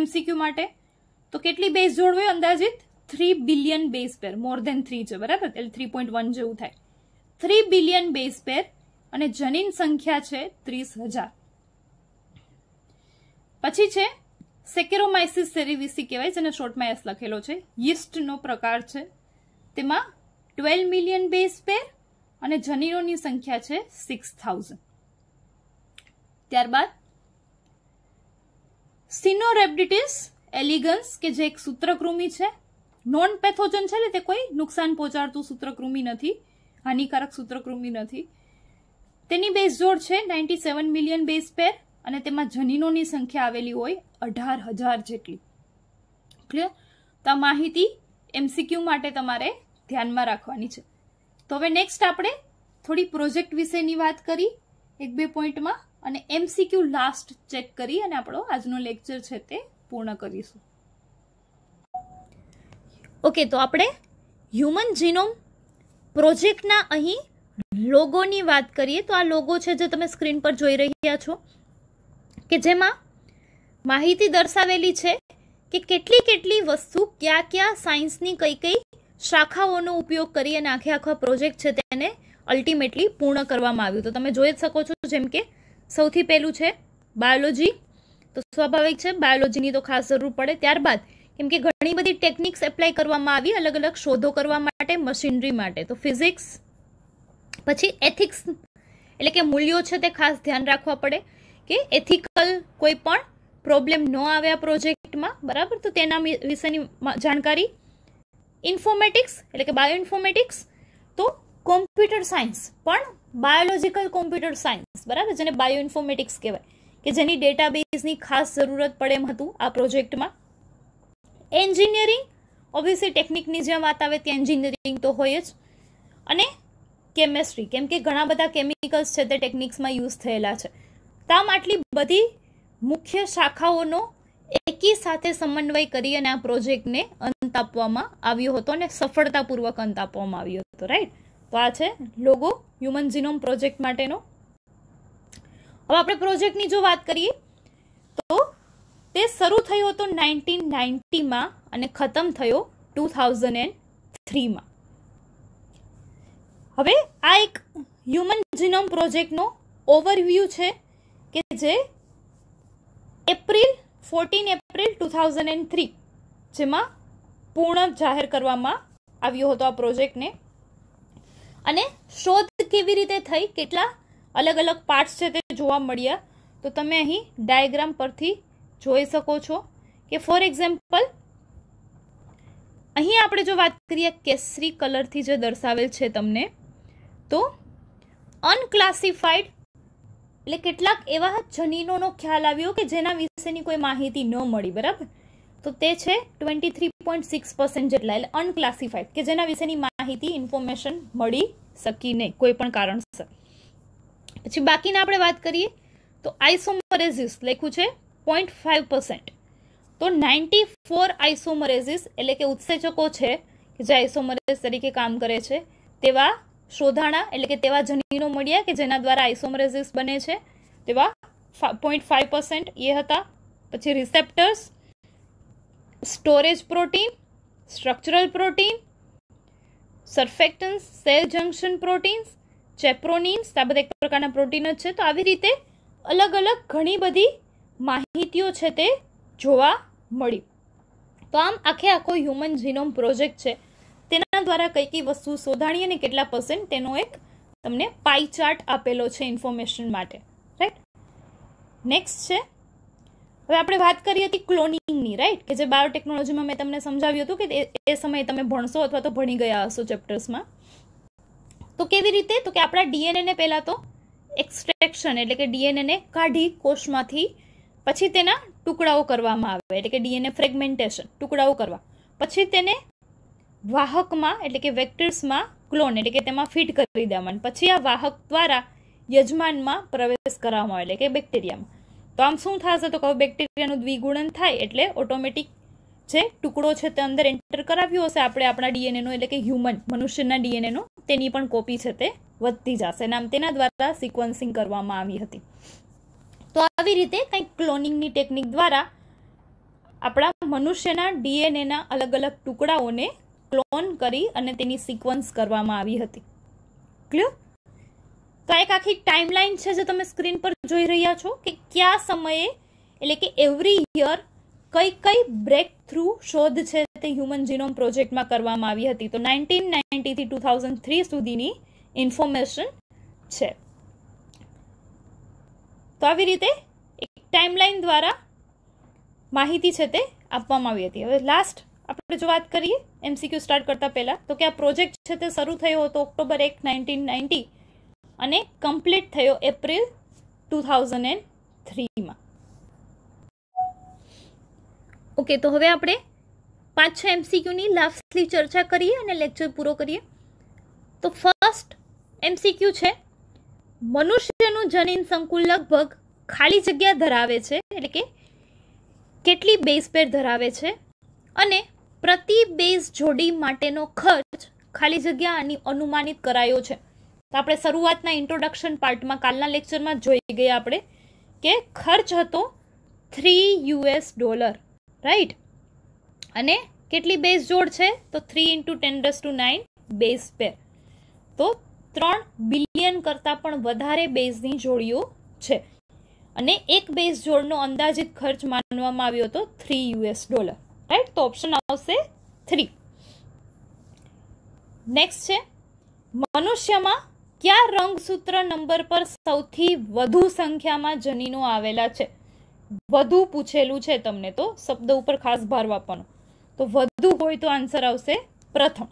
એમસીક્યુ માટે તો કેટલી બેઝ જોડવે અંદાજિત three billion base pair more than three છે બરાબર એટલે થ્રી પોઈન્ટ વન જેવું થાય થ્રી બિલિયન બેઝ પેર અને જનીન સંખ્યા છે ત્રીસ હજાર પછી છે સેકેરોમાઇસિસ સેરિવિસી કહેવાય જેને શોર્ટમાં એસ લખેલો છે યીસ્ટનો પ્રકાર છે તેમાં ટ્વેલ્વ મિલિયન બેઝ પેર અને જનીનોની સંખ્યા છે સિક્સ થાઉઝન્ડ ત્યારબાદ સિનોરેપ્ડિટિસ એલિગન્સ કે જે એક સૂત્રકૃમિ છે નોન પેથોજન છે ને તે કોઈ નુકસાન પહોંચાડતું સૂત્રકૃમિ નથી હાનિકારક સૂત્રકૃમિ નથી તેની બેઝ જોડ છે ninety seven million base pair અને તેમાં જનીનોની સંખ્યા આવેલી હોય અઢાર હજાર જેટલી ક્લિયર તો આ માહિતી એમસીક્યુ માટે તમારે ધ્યાનમાં રાખવાની છે તો હવે નેક્સ્ટ આપણે થોડી પ્રોજેક્ટ વિશેની વાત કરી એક બે પોઈન્ટમાં અને એમસીક્યુ લાસ્ટ ચેક કરી અને આપણો આજનો લેક્ચર છે તે પૂર્ણ કરીશું ઓકે તો આપણે હ્યુમન જીનોમ પ્રોજેક્ટના અહીં લોગોની વાત કરીએ તો આ લોગો છે જે તમે સ્ક્રીન પર જોઈ રહ્યા છો કે જેમાં માહિતી દર્શાવેલી છે કે કેટલી કેટલી વસ્તુ કયા કયા સાયન્સની કઈ કઈ શાખાઓનો ઉપયોગ કરી અને આખે આખો પ્રોજેક્ટ છે તેને અલ્ટિમેટલી પૂર્ણ કરવામાં આવ્યું તો તમે જોઈ જ શકો છો જેમ કે સૌથી પહેલું છે બાયોલોજી તો સ્વાભાવિક છે બાયોલોજીની તો ખાસ જરૂર પડે ત્યારબાદ કેમ કે ઘણી બધી ટેકનિક્સ એપ્લાય કરવામાં આવી અલગ અલગ શોધો કરવા માટે મશીનરી માટે તો ફિઝિક્સ પછી એથિક્સ એટલે કે મૂલ્યો છે તે ખાસ ધ્યાન રાખવા પડે કે એથિકલ કોઈ પણ પ્રોબ્લેમ ન આવે આ પ્રોજેક્ટમાં બરાબર તો તેના વિશેની જાણકારી ઇન્ફોમેટિક્સ એટલે કે બાયોઇન્ફોમેટિક્સ તો કોમ્પ્યુટર સાયન્સ પણ બાયોલોજિકલ કોમ્પ્યુટર સાયન્સ બરાબર જેને બાયો ઇન્ફોમેટિક્સ કહેવાય કે જેની ડેટાબેઝની ખાસ જરૂરત પડે એમ હતું આ પ્રોજેક્ટમાં એન્જિનિયરિંગ ઓબ્વિયસલી ટેકનિકની જ્યાં વાત આવે ત્યાં એન્જિનિયરિંગ તો હોય જ અને કેમેસ્ટ્રી કેમ કે ઘણા બધા કેમિકલ્સ છે તે ટેકનિક્સમાં યુઝ થયેલા છે તામ આટલી બધી મુખ્ય શાખાઓનો એકી સાથે સમન્વય કરી અને આ પ્રોજેક્ટને અંત આપવામાં આવ્યો હતો અને સફળતાપૂર્વક અંત આપવામાં આવ્યો હતો રાઈટ તો આ છે લોગો હ્યુમન જીનોમ પ્રોજેક્ટ માટેનો હવે આપણે પ્રોજેક્ટની જો વાત કરીએ તો તે શરૂ થયો હતો નાઇન્ટીન નાઇન્ટીમાં અને ખતમ થયો ટુ થાઉઝન્ડ એન્ડ થ્રીમાં હવે આ એક હ્યુમન જીનોમ પ્રોજેક્ટનો ઓવરવ્યૂ છે કે જે April fourteen April two thousand and three જેમાં પૂર્ણ જાહેર કરવામાં આવ્યો હતો આ પ્રોજેક્ટને અને શોધ કેવી રીતે થઈ કેટલા અલગ અલગ પાર્ટ્સ છે તે જોવા મળ્યા તો તમે અહીં ડાયાગ્રામ પરથી જોઈ શકો છો કે ફોર એક્ઝામ્પલ અહીં આપણે જો વાત કરીએ કેસરી કલરથી જે દર્શાવેલ છે તમને તો અનક્લાસિફાઈડ એટલે કેટલાક એવા જનીનોનો ખ્યાલ આવ્યો કે જેના વિશેની કોઈ માહિતી ન મળી બરાબર તો તે છે twenty three point six percent જેટલા એટલે અનક્લાસિફાઈડ કે જેના વિશેની માહિતી ઇન્ફોર્મેશન મળી શકી નહીં કોઈ પણ કારણસર પછી બાકીના આપણે વાત કરીએ તો આઈસોમરેઝિસ લખ્યું છે પોઈન્ટ ફાઇવ પર્સન્ટ તો નાઇન્ટી ફોર આઈસોમરેઝિસ એટલે કે ઉત્સેચકો છે કે જે આઈસોમરેઝ તરીકે કામ કરે છે તેવા શોધાણા એટલે કે તેવા જનીનો મળ્યા કે જેના દ્વારા આઇસોમરેઝિસ બને છે તેવા પોઈન્ટ ફાઇવ પર્સન્ટ એ હતા પછી receptors storage protein structural protein surfactants cell junction proteins chaperonins આ બધા એક પ્રકારના પ્રોટીન જ છે તો આવી રીતે અલગ અલગ ઘણી બધી માહિતીઓ છે તે જોવા મળી તો આમ આખે આખો હ્યુમન જીનોમ પ્રોજેક્ટ છે તેના દ્વારા કઈ કઈ વસ્તુ શોધાણી અને કેટલા પર્સન્ટ તેનો એક તમને પાઈ ચાર્ટ આપેલો છે ઇન્ફોર્મેશન માટે રાઈટ નેક્સ્ટ છે હવે આપણે વાત કરી હતી ક્લોનિંગની રાઈટ કે જે બાયોટેકનોલોજીમાં મેં તમને સમજાવ્યું હતું કે એ સમયે તમે ભણશો અથવા તો ભણી ગયા હશો ચેપ્ટર્સમાં તો કેવી રીતે તો કે આપણા ડીએનએને પહેલાં તો એક્સટ્રેક્શન એટલે કે ડીએનએને કાઢી કોષમાંથી પછી તેના ટુકડાઓ કરવામાં આવે એટલે કે ડીએનએ ફ્રેગમેન્ટેશન ટુકડાઓ કરવા પછી તેને વાહકમાં એટલે કે વેક્ટર્સમાં ક્લોન એટલે કે તેમાં ફિટ કરી દેવામાં પછી આ વાહક દ્વારા યજમાનમાં પ્રવેશ કરવામાં આવે એટલે કે બેક્ટેરિયામાં તો આમ શું થશે તો કહો બેક્ટેરિયાનું દ્વિગુણન થાય એટલે ઓટોમેટિક જે ટુકડો છે તે અંદર એન્ટર કરાવ્યો હશે આપણે આપણા ડીએનએનો એટલે કે હ્યુમન મનુષ્યના ડીએનએનો તેની પણ કોપી છે તે વધતી જશે અને આમ તેના દ્વારા સિક્વન્સિંગ કરવામાં આવી હતી તો આવી રીતે કંઈક ક્લોનિંગની ટેકનિક દ્વારા આપણા મનુષ્યના ડીએનએના અલગ અલગ ટુકડાઓને ક્લોન કરી અને તેની સિક્વન્સ કરવામાં આવી હતી ક્લિયર વાય કાખી ટાઈમલાઈન છે જે તમે સ્ક્રીન પર જોઈ રહ્યા છો કે કયા સમયે એટલે કે એવરી યર કઈ કઈ બ્રેકથ્રુ શોધ છે તે હ્યુમન જીનોમ પ્રોજેક્ટમાં કરવામાં આવી હતી તો 1990 થી 2003 સુધીની ઇન્ફોર્મેશન છે તો આ વિધે એક ટાઈમલાઈન દ્વારા માહિતી છે તે આપવામાં આવી હતી હવે લાસ્ટ આપણે જો વાત કરીએ એમસીક્યુ સ્ટાર્ટ કરતા પહેલા તો કે આ પ્રોજેક્ટ છે તે શરૂ થયો હતો ઓક્ટોબર 1990 અને કમ્પ્લીટ થયો એપ્રિલ ટુ થાઉઝન્ડ એન્ડ થ્રીમાં ઓકે તો હવે આપણે પાંચ છ એમસીક્યુની લાસ્ટલી ચર્ચા કરીએ અને લેક્ચર પૂરો કરીએ તો ફર્સ્ટ એમસીક્યુ છે મનુષ્યનું જનીન સંકુલ લગભગ ખાલી જગ્યા ધરાવે છે એટલે કે કેટલી બેઝ પેર ધરાવે છે અને પ્રતિ બેઝ જોડી માટેનો ખર્ચ ખાલી જગ્યા અનુમાનિત કરાયો છે તો આપણે શરૂઆતના ઇન્ટ્રોડક્શન પાર્ટમાં કાલના લેક્ચરમાં જોઈ ગયા આપણે કે ખર્ચ હતો થ્રી યુએસ ડોલર રાઈટ અને કેટલી બેઝ જોડ છે તો three into ten tends to nine base pair તો ત્રણ બિલિયન કરતાં પણ વધારે બેઝની જોડીઓ છે અને એક બેઝ જોડનો અંદાજિત ખર્ચ માનવામાં આવ્યો હતો થ્રી યુએસ ડોલર રાઈટ તો ઓપ્શન આવશે થ્રી નેક્સ્ટ છે મનુષ્યમાં કયા રંગસૂત્ર નંબર પર સૌથી વધુ સંખ્યામાં જનીનો આવેલા છે વધુ પૂછેલું છે તમને તો શબ્દ ઉપર ખાસ ભાર આપવાનો તો વધુ હોય તો આન્સર આવશે પ્રથમ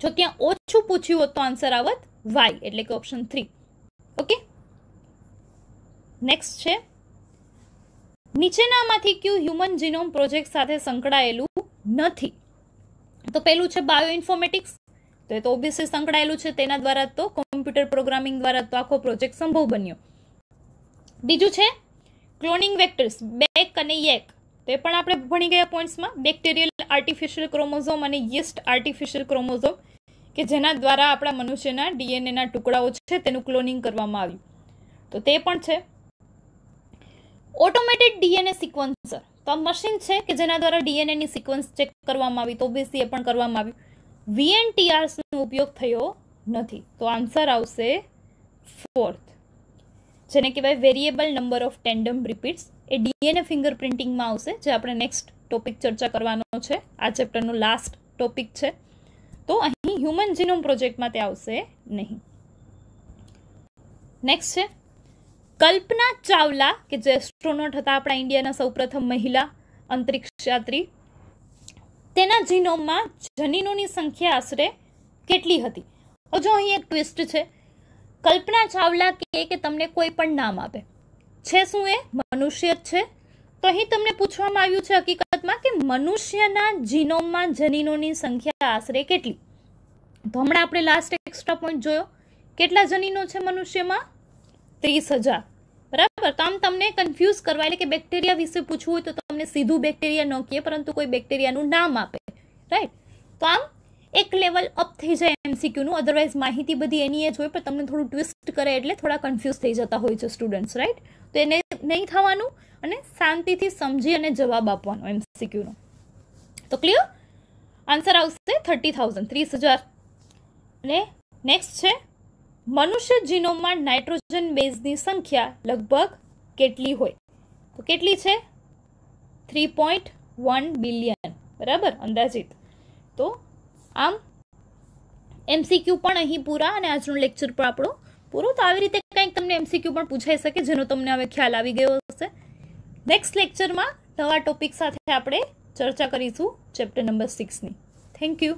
જો ત્યાં ઓછું પૂછ્યું હોત તો આન્સર આવત વાય એટલે કે ઓપ્શન થ્રી ઓકે નેક્સ્ટ છે નીચેનામાંથી કયું હ્યુમન જીનોમ પ્રોજેક્ટ સાથે સંકળાયેલું નથી તો પહેલું છે બાયો ઇન્ફોર્મેટિક્સ તો એ તો ઓબ્વિયસલી સંકળાયેલું છે તેના દ્વારા તો કોમ્પ્યુટર પ્રોગ્રામિંગ દ્વારા તો આખો પ્રોજેક્ટ સંભવ બન્યો બીજું છે ક્લોનિંગ વેક્ટર્સ બેક અને યેક તો એ પણ આપણે ભણી ગયા પોઈન્ટ્સમાં બેક્ટેરિયલ આર્ટિફિશિયલ ક્રોમોઝોમ અને યીસ્ટ આર્ટિફિશિયલ ક્રોમોઝોમ કે જેના દ્વારા આપણા મનુષ્યના ડીએનએના ટુકડાઓ છે તેનું ક્લોનિંગ કરવામાં આવ્યું તો તે પણ છે ઓટોમેટેડ ડીએનએ સિક્વન્સર તો આ મશીન છે કે જેના દ્વારા ડીએનએની સિક્વન્સ ચેક કરવામાં આવી તો ઓબ્વિયસલી એ પણ કરવામાં આવ્યું વીએનટીઆર્સનો ઉપયોગ થયો નથી તો આન્સર આવશે ફોર્થ જેને કહેવાય variable number of tandem repeats એ ડીએનએ ફિંગર પ્રિન્ટિંગમાં આવશે જે આપણે નેક્સ્ટ ટોપિક ચર્ચા કરવાનો છે આ ચેપ્ટરનો લાસ્ટ ટોપિક છે તો અહીં હ્યુમન જીનોમ પ્રોજેક્ટમાં તે આવશે નહીં નેક્સ્ટ છે કલ્પના ચાવલા કે જે એસ્ટ્રોનોટ હતા આપણા ઇન્ડિયાના સૌપ્રથમ મહિલા અંતરિક્ષયાત્રી તેના જીનોમમાં જનીનોની સંખ્યા આશરે કેટલી હતી હજુ અહીં એક ટ્વિસ્ટ છે કલ્પના ચાવલા કહે કે તમને કોઈ પણ નામ આપે છે શું એ મનુષ્ય જ છે તો અહીં તમને પૂછવામાં આવ્યું છે હકીકતમાં કે મનુષ્યના જીનોમમાં જનીનોની સંખ્યા આશરે કેટલી તો હમણાં આપણે લાસ્ટ એક્સ્ટ્રા પોઈન્ટ જોયો કેટલા જનીનો છે મનુષ્યમાં ત્રીસ હજાર બરાબર તો આમ તમને કન્ફ્યુઝ કરવા એટલે કે બેક્ટેરિયા વિશે પૂછવું હોય તો તમને સીધું બેક્ટેરિયા ન કહે પરંતુ કોઈ બેક્ટેરિયાનું નામ આપે રાઈટ તો આમ એક લેવલ અપ થઈ જાય એમસીક્યુનું અધરવાઇઝ માહિતી બધી એની એ જ પણ તમને થોડું ટ્વિસ્ટ કરે એટલે થોડા કન્ફ્યુઝ થઈ જતા હોય છે સ્ટુડન્ટ્સ રાઈટ તો એને નહીં થવાનું અને શાંતિથી સમજી અને જવાબ આપવાનો એમસીક્યુનો તો ક્લિયર આન્સર આવશે થર્ટી થાઉઝન્ડ ત્રીસ હજાર અને નેક્સ્ટ છે મનુષ્ય જીનોમમાં નાઇટ્રોજન બેઝની સંખ્યા લગભગ કેટલી હોય તો કેટલી છે થ્રી પોઈન્ટ વન બિલિયન બરાબર અંદાજિત તો આમ એમસીક્યુ પણ અહીં પૂરા અને આજનું લેક્ચર પણ આપણું પૂરું તો આવી રીતે કંઈક તમને એમસીક્યુ પણ પૂછાઈ શકે જેનો તમને હવે ખ્યાલ આવી ગયો હશે નેક્સ્ટ લેક્ચરમાં નવા ટોપિક સાથે આપણે ચર્ચા કરીશું ચેપ્ટર નંબર સિક્સની થેન્ક યુ